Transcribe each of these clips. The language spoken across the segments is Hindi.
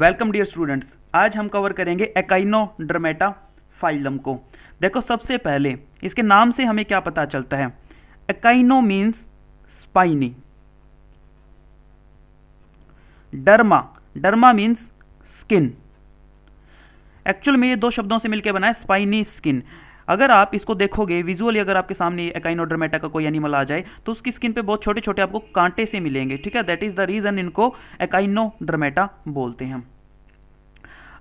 वेलकम डियर स्टूडेंट्स आज हम कवर करेंगे ड्रमेटा फाइलम को देखो सबसे पहले इसके नाम से हमें क्या पता चलता है echino means spiny derma derma means skin actual में ये दो शब्दों से मिलकर बना है स्पाइनी स्किन अगर आप इसको देखोगे विजुअली अगर आपके सामने एकाइनोड्रोमेटा का कोई एनिमल आ जाए तो उसकी स्किन पे बहुत छोटे छोटे आपको कांटे से मिलेंगे ठीक है दैट इज़ द रीज़न इनको एकाइनोड्रोमेटा बोलते हैं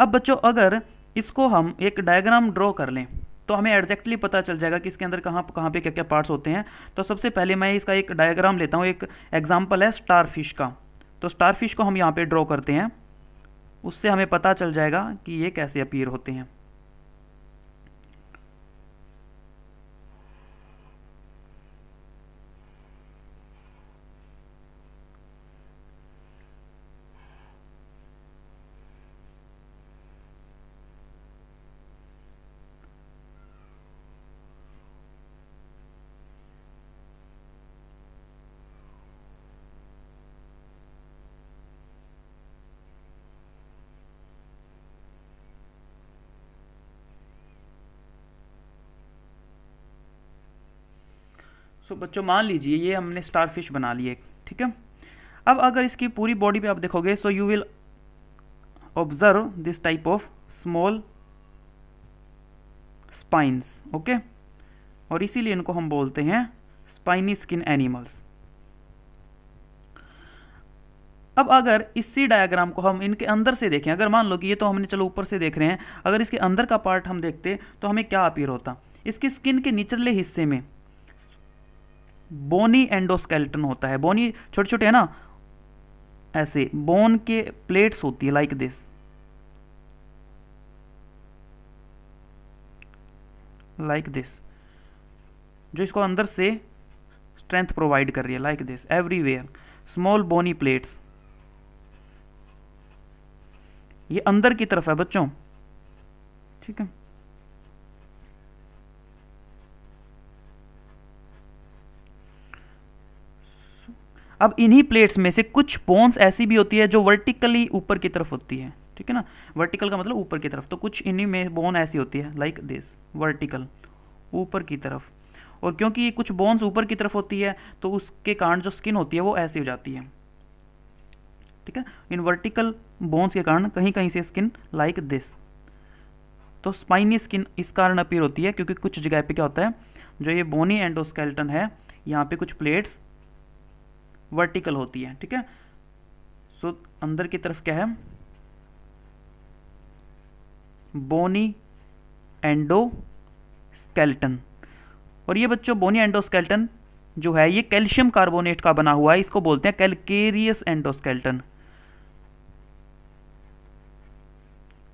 अब बच्चों अगर इसको हम एक डायग्राम ड्रॉ कर लें तो हमें एग्जैक्टली पता चल जाएगा कि इसके अंदर कहाँ कहाँ पे क्या क्या पार्ट्स होते हैं तो सबसे पहले मैं इसका एक डायग्राम लेता हूँ एक एग्जाम्पल है स्टार फिश का तो स्टार फिश को हम यहाँ पे ड्रॉ करते हैं उससे हमें पता चल जाएगा कि ये कैसे अपीयर होते हैं सो so, बच्चों मान लीजिए ये हमने स्टार फिश बना लिए ठीक है अब अगर इसकी पूरी बॉडी पे आप देखोगे so you will observe this type of small spines okay और इसीलिए इनको हम बोलते हैं स्पाइनी स्किन एनिमल्स अब अगर इसी डायग्राम को हम इनके अंदर से देखें अगर मान लो कि ये तो हमने चलो ऊपर से देख रहे हैं अगर इसके अंदर का पार्ट हम देखते तो हमें क्या अपीयर होता इसकी स्किन के निचले हिस्से में बोनी एंडोस्केल्टन होता है बोनी छोटे छोटे है ना ऐसे बोन के प्लेट्स होती है लाइक दिस लाइक दिस जो इसको अंदर से स्ट्रेंथ प्रोवाइड कर रही है like this everywhere small bony plates ये अंदर की तरफ है बच्चों ठीक है अब इन्हीं प्लेट्स में से कुछ बोन्स ऐसी भी होती है जो वर्टिकली ऊपर की तरफ होती है ठीक है ना वर्टिकल का मतलब ऊपर की तरफ तो कुछ इन्हीं में बोन ऐसी होती है लाइक दिस वर्टिकल ऊपर की तरफ और क्योंकि ये कुछ बोन्स ऊपर की तरफ होती है तो उसके कारण जो स्किन होती है वो ऐसी हो जाती है ठीक है इन वर्टिकल बोन्स के कारण कहीं कहीं से स्किन लाइक दिस तो स्पाइनी स्किन इस कारण अपीयर होती है क्योंकि कुछ जगह पे क्या होता है जो ये बोनी एंडोस्केल्टन है यहाँ पे कुछ प्लेट्स वर्टिकल होती है ठीक है सो अंदर की तरफ क्या है बोनी एंडो स्केल्टन और ये बच्चों बोनी स्केल्टन जो है ये कैल्शियम कार्बोनेट का बना हुआ है इसको बोलते हैं कैलकेरियस एंडोस्केल्टन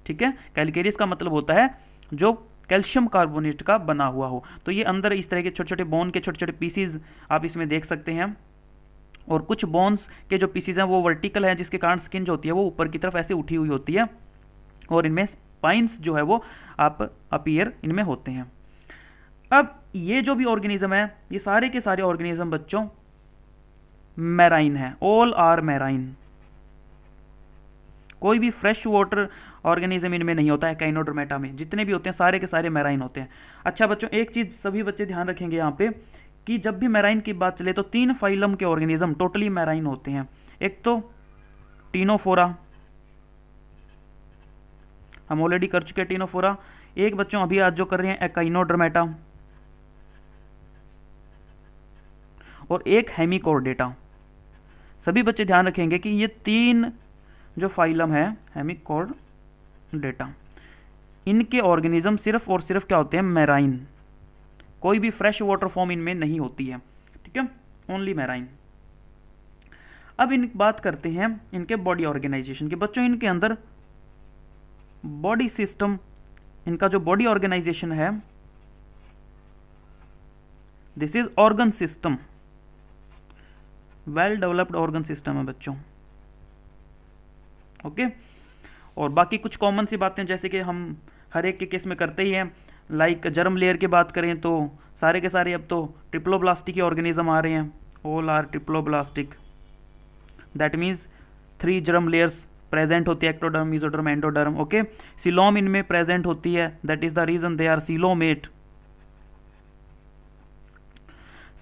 ठीक है कैलकेरियस का मतलब होता है जो कैल्शियम कार्बोनेट का बना हुआ हो तो ये अंदर इस तरह के छोटे छोटे बोन के छोटे छोटे पीसीज आप इसमें देख सकते हैं और कुछ बोन्स के जो पीसीज हैं वो वर्टिकल हैं जिसके कारण स्किन जो होती है वो ऊपर की तरफ ऐसे उठी हुई होती है और इनमें स्पाइंस जो है वो आप अपीयर इनमें होते हैं अब ये जो भी ऑर्गेनिज्म है ये सारे के सारे ऑर्गेनिज्म बच्चों मैराइन है ऑल आर मैराइन कोई भी फ्रेश वाटर ऑर्गेनिज्म इनमें नहीं होता है कैनोड्रोमेटा में जितने भी होते हैं सारे के सारे मैराइन होते हैं अच्छा बच्चों एक चीज़ सभी बच्चे ध्यान रखेंगे यहाँ पे कि जब भी मैराइन की बात चले तो तीन फाइलम के ऑर्गेनिज्म टोटली मैराइन होते हैं एक तो टीनोफोरा हम ऑलरेडी कर चुके हैं टीनोफोरा एक बच्चों अभी आज जो कर रहे हैं एकाइनोड्रमेटा और एक हेमिकोर्डेटा सभी बच्चे ध्यान रखेंगे कि ये तीन जो फाइलम है हेमिकोर्डेटा डेटा इनके ऑर्गेनिज्म सिर्फ और सिर्फ क्या होते हैं मैराइन कोई भी फ्रेश वाटर फॉर्म इनमें नहीं होती है ठीक है ओनली मैराइन अब इन बात करते हैं इनके बॉडी ऑर्गेनाइजेशन के बच्चों इनके अंदर बॉडी सिस्टम इनका जो बॉडी ऑर्गेनाइजेशन है this is organ system well developed organ system है बच्चों ओके okay? और बाकी कुछ कॉमन सी बातें जैसे कि हम हर एक के केस में करते ही हैं लाइक जर्म लेयर की बात करें तो सारे के सारे अब तो ट्रिप्लोब्लास्टिक ही ऑर्गेनिज्म आ रहे हैं all are triploblastic that means three germ layers present होती है ectoderm mesoderm endoderm okay coelom इनमें प्रेजेंट होती है that is the reason they are coelomate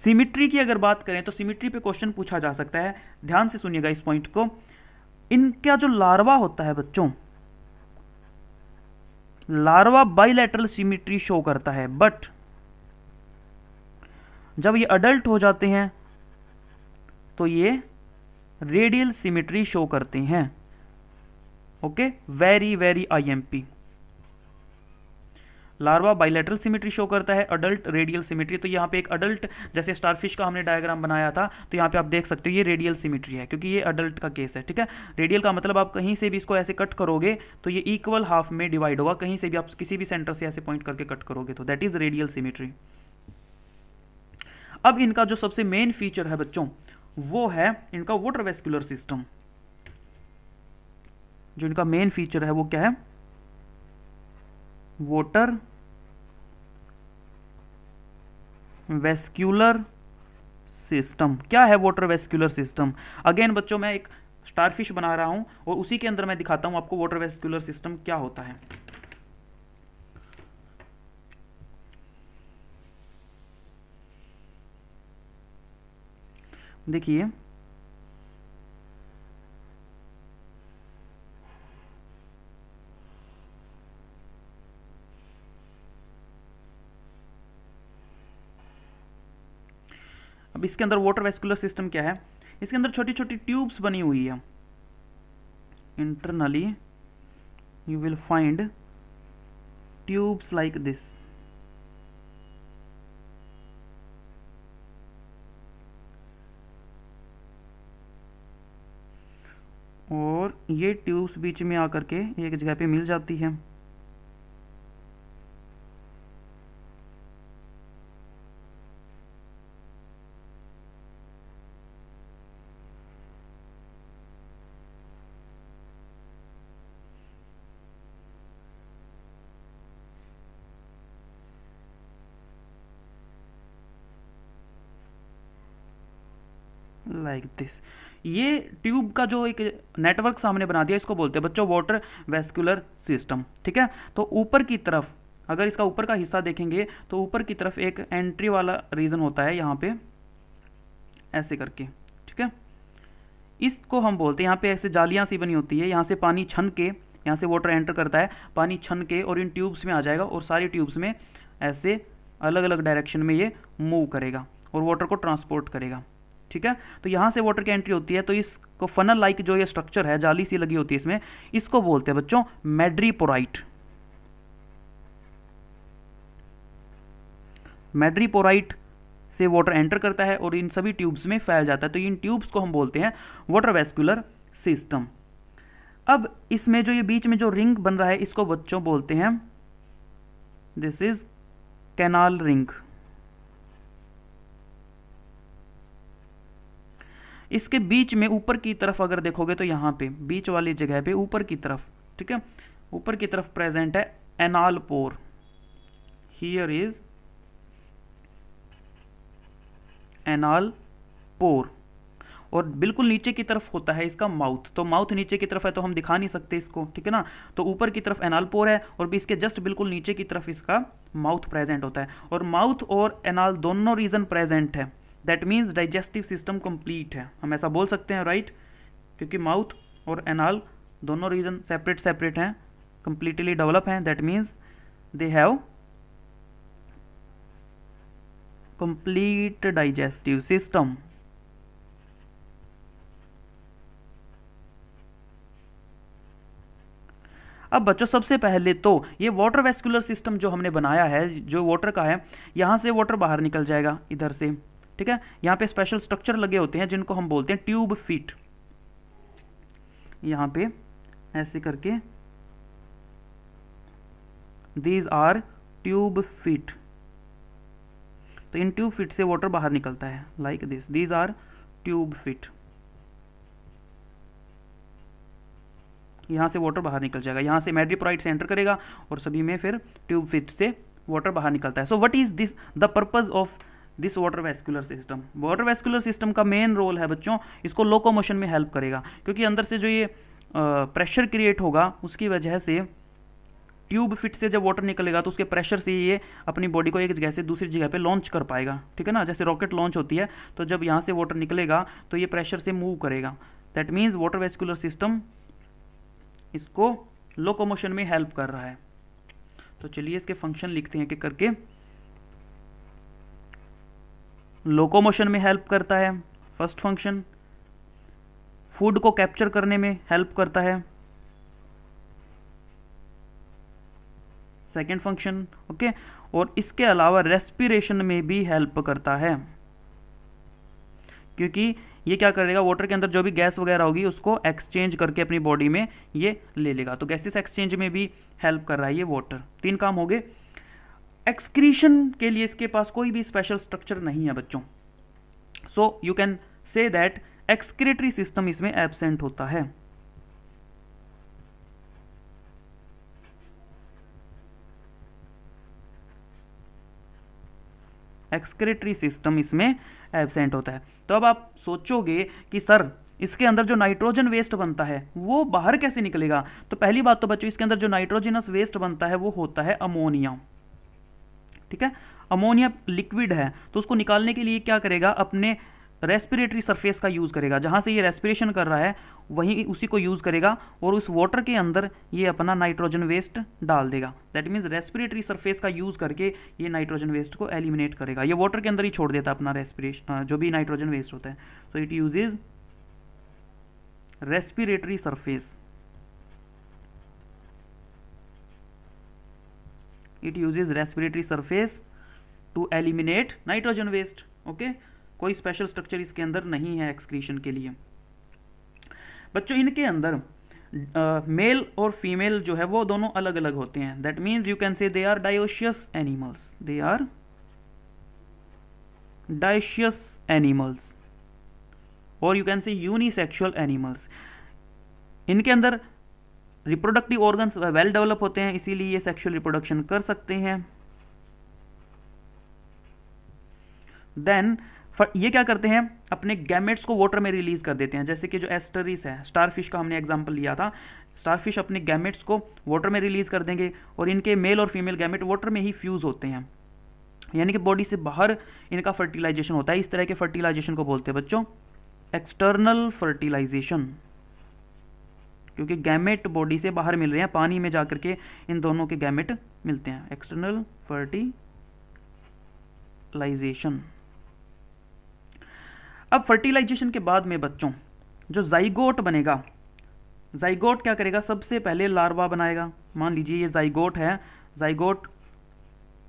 symmetry की अगर बात करें तो सिमिट्री पे क्वेश्चन पूछा जा सकता है ध्यान से सुनिएगा इस पॉइंट को इनका जो लार्वा होता है बच्चों लार्वा बाइलेटरल सिमिट्री शो करता है बट जब ये अडल्ट हो जाते हैं तो ये रेडियल सिमिट्री शो करते हैं okay very very IMP larva bilateral symmetry show करता है अडल्ट रेडियल सिमेट्री तो यहाँ पे एक अडल्ट जैसे स्टारफिश का हमने डायग्राम बनाया था तो यहाँ पे आप देख सकते हो ये रेडियल सिमेट्री है क्योंकि ये अडल्ट का केस है ठीक है रेडियल का मतलब आप कहीं से भी इसको ऐसे कट करोगे तो ये इक्वल हाफ में डिवाइड होगा कहीं से भी आप किसी भी सेंटर से ऐसे पॉइंट करके कट करोगे तो दैट इज रेडियल सिमेट्री अब इनका जो सबसे मेन फीचर है बच्चों वो है इनका वोटर वेस्कुलर सिस्टम जो इनका मेन फीचर है वो क्या है वोटर वेस्क्यूलर सिस्टम क्या है वाटर वेस्क्यूलर सिस्टम अगेन बच्चों मैं एक स्टारफिश बना रहा हूं और उसी के अंदर मैं दिखाता हूं आपको वाटर वेस्क्यूलर सिस्टम क्या होता है देखिए अब इसके अंदर वाटर वेस्कुलर सिस्टम क्या है इसके अंदर छोटी छोटी ट्यूब्स बनी हुई है internally you will find tubes like this और ये ट्यूब्स बीच में आकर के एक जगह पे मिल जाती है लाइक दिस ये ट्यूब का जो एक नेटवर्क सामने बना दिया इसको बोलते हैं बच्चों वाटर वेस्कुलर सिस्टम ठीक है तो ऊपर की तरफ अगर इसका ऊपर का हिस्सा देखेंगे तो ऊपर की तरफ एक एंट्री वाला रीजन होता है यहाँ पे ऐसे करके ठीक है इसको हम बोलते हैं यहाँ पे ऐसे जालियाँ सी बनी होती है यहाँ से पानी छन के यहाँ से वाटर एंटर करता है पानी छन के और इन ट्यूब्स में आ जाएगा और सारी ट्यूब्स में ऐसे अलग अलग डायरेक्शन में ये मूव करेगा और वाटर को ट्रांसपोर्ट करेगा ठीक है तो यहाँ से वाटर की एंट्री होती है तो इसको फनल लाइक जो ये स्ट्रक्चर है जाली सी लगी होती है इसमें इसको बोलते हैं बच्चों मेड्रीपोराइट मेड्रीपोराइट से वाटर एंटर करता है और इन सभी ट्यूब्स में फैल जाता है तो इन ट्यूब्स को हम बोलते हैं वाटर वेस्कुलर सिस्टम अब इसमें जो ये बीच में जो रिंग बन रहा है इसको बच्चों बोलते हैं दिस इज कैनाल रिंग इसके बीच में ऊपर की तरफ अगर देखोगे तो यहाँ पे बीच वाली जगह पे ऊपर की तरफ ठीक है ऊपर की तरफ प्रेजेंट है anal pore here is anal pore और बिल्कुल नीचे की तरफ होता है इसका माउथ तो माउथ नीचे की तरफ है तो हम दिखा नहीं सकते इसको ठीक है ना तो ऊपर की तरफ एनाल पोर है और इसके जस्ट बिल्कुल नीचे की तरफ इसका माउथ प्रेजेंट होता है और माउथ और एनाल दोनों रीजन प्रेजेंट है that means digestive system complete है हम ऐसा बोल सकते हैं राइट क्योंकि माउथ और एनाल दोनों रीजन सेपरेट सेपरेट हैं कंप्लीटली डेवलप हैं that means they have complete digestive system अब बच्चों सबसे पहले तो ये वाटर वेस्कुलर सिस्टम जो हमने बनाया है जो वाटर का है यहां से वाटर बाहर निकल जाएगा इधर से ठीक है यहां पे स्पेशल स्ट्रक्चर लगे होते हैं जिनको हम बोलते हैं ट्यूब फीट यहाँ पे ऐसे करके दीज आर ट्यूब फीट तो इन ट्यूब फिट से वाटर बाहर निकलता है like this these are tube feet यहां से वाटर बाहर निकल जाएगा यहां से मेड्रीप्राइड से एंटर करेगा और सभी में फिर ट्यूब फिट से वाटर बाहर निकलता है so what is this the purpose of this water vascular system water vascular system का मेन रोल है बच्चों इसको लोकोमोशन में हेल्प करेगा क्योंकि अंदर से जो ये प्रेशर क्रिएट होगा उसकी वजह से ट्यूब फिट से जब वाटर निकलेगा तो उसके प्रेशर से ये अपनी बॉडी को एक जगह से दूसरी जगह पे लॉन्च कर पाएगा ठीक है ना जैसे रॉकेट लॉन्च होती है तो जब यहाँ से वाटर निकलेगा तो ये प्रेशर से मूव करेगा that means water vascular system इसको लोकोमोशन में हेल्प कर रहा है तो चलिए इसके फंक्शन लिखते हैं कि करके लोकोमोशन में हेल्प करता है फर्स्ट फंक्शन फूड को कैप्चर करने में हेल्प करता है सेकेंड फंक्शन ओके और इसके अलावा रेस्पिरेशन में भी हेल्प करता है क्योंकि ये क्या करेगा वाटर के अंदर जो भी गैस वगैरह होगी उसको एक्सचेंज करके अपनी बॉडी में ये ले लेगा तो गैसेस एक्सचेंज में भी हेल्प कर रहा है ये वाटर तीन काम हो गए एक्सक्रीशन के लिए इसके पास कोई भी स्पेशल स्ट्रक्चर नहीं है बच्चों so you can say that excretory system इसमें एबसेंट होता है एक्सक्रेटरी सिस्टम इसमें एबसेंट होता है तो अब आप सोचोगे कि सर इसके अंदर जो नाइट्रोजन वेस्ट बनता है वो बाहर कैसे निकलेगा तो पहली बात तो बच्चों इसके अंदर जो नाइट्रोजनस वेस्ट बनता है वो होता है अमोनिया ठीक है अमोनिया लिक्विड है तो उसको निकालने के लिए क्या करेगा अपने रेस्पिरेटरी सरफेस का यूज़ करेगा जहाँ से ये रेस्पिरेशन कर रहा है वहीं उसी को यूज़ करेगा और उस वाटर के अंदर ये अपना नाइट्रोजन वेस्ट डाल देगा दैट मीन्स रेस्पिरेटरी सरफेस का यूज़ करके ये नाइट्रोजन वेस्ट को एलिमिनेट करेगा ये वाटर के अंदर ही छोड़ देता अपना रेस्पिरेशन जो भी नाइट्रोजन वेस्ट होता है so it uses respiratory surface it uses respiratory surface to eliminate nitrogen waste okay कोई स्पेशल स्ट्रक्चर इसके अंदर नहीं है एक्सक्रीशन के लिए बच्चों इनके अंदर मेल uh, और फीमेल जो है वो दोनों अलग अलग होते हैं that means you can say they are dioecious animals they are dioecious animals और you can say unisexual animals इनके अंदर रिप्रोडक्टिव ऑर्गन्स वेल डेवलप होते हैं इसीलिए ये सेक्शुअल रिप्रोडक्शन कर सकते हैं देन ये क्या करते हैं अपने गैमेट्स को वाटर में रिलीज कर देते हैं जैसे कि जो एस्टरिस है स्टारफिश का हमने एग्जांपल लिया था स्टारफिश अपने गैमेट्स को वाटर में रिलीज कर देंगे और इनके मेल और फीमेल गैमेट वाटर में ही फ्यूज़ होते हैं यानी कि बॉडी से बाहर इनका फर्टिलाइजेशन होता है इस तरह के फर्टिलाइजेशन को बोलते हैं बच्चों एक्सटर्नल फर्टिलाइजेशन क्योंकि गैमेट बॉडी से बाहर मिल रहे हैं पानी में जाकर के इन दोनों के गैमेट मिलते हैं एक्सटर्नल फर्टिलाइजेशन अब फर्टिलाइजेशन के बाद में बच्चों जो जाइगोट बनेगा जाइगोट क्या करेगा सबसे पहले लार्वा बनाएगा मान लीजिए ये जाइगोट है जाइगोट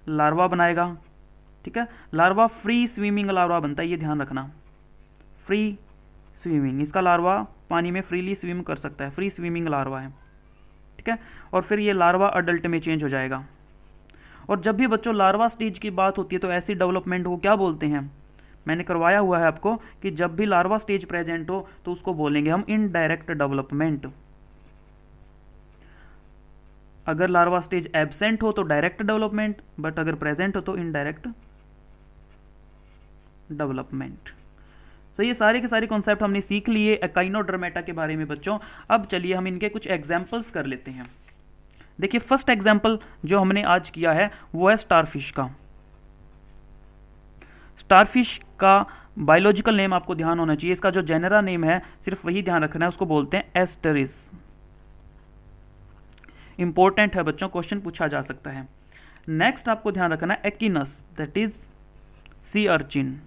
लार्वा बनाएगा ठीक है लार्वा फ्री स्विमिंग लार्वा बनता है ये ध्यान रखना फ्री स्विमिंग इसका लार्वा पानी में फ्रीली स्विम कर सकता है फ्री स्विमिंग लार्वा है ठीक है और फिर ये लार्वा अडल्ट में चेंज हो जाएगा और जब भी बच्चों लार्वा स्टेज की बात होती है तो ऐसी डेवलपमेंट को क्या बोलते हैं मैंने करवाया हुआ है आपको कि जब भी लार्वा स्टेज प्रेजेंट हो तो उसको बोलेंगे हम इनडायरेक्ट डेवलपमेंट अगर लार्वा स्टेज एबसेंट हो तो डायरेक्ट डेवलपमेंट बट अगर प्रेजेंट हो तो इनडायरेक्ट डेवलपमेंट तो ये सारे के सारे कॉन्सेप्ट हमने सीख लिए एकाइनोड्रमेटा के बारे में बच्चों अब चलिए हम इनके कुछ एग्जाम्पल्स कर लेते हैं देखिए फर्स्ट एग्जाम्पल जो हमने आज किया है वो है स्टारफिश का स्टारफिश का बायोलॉजिकल नेम आपको ध्यान होना चाहिए इसका जो जेनरा नेम है सिर्फ वही ध्यान रखना है उसको बोलते हैं एस्टरिस इंपॉर्टेंट है बच्चों क्वेश्चन पूछा जा सकता है नेक्स्ट आपको ध्यान रखना है Echinus that is sea urchin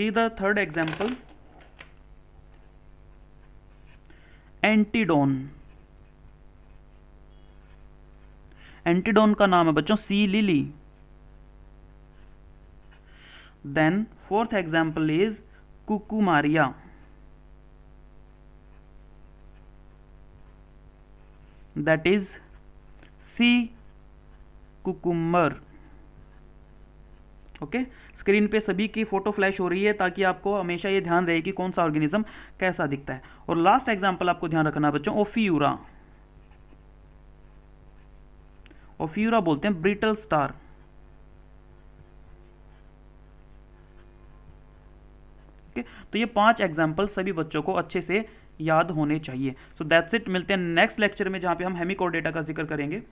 see the third example Antedon Antedon का नाम है बच्चों sea lily then fourth example is Cucumaria that is sea cucumber okay screen पे सभी की फोटो फ्लैश हो रही है ताकि आपको हमेशा ये ध्यान रहे कि कौन सा ऑर्गेनिज्म कैसा दिखता है और लास्ट एग्जाम्पल आपको ध्यान रखना बच्चों ओफियूरा ओफियूरा बोलते हैं ब्रिटल स्टार ओके तो ये पांच एग्जाम्पल सभी बच्चों को अच्छे से याद होने चाहिए सो दैट्स इट मिलते हैं नेक्स्ट लेक्चर में जहां पे हम हेमिकोर डेटा का जिक्र करेंगे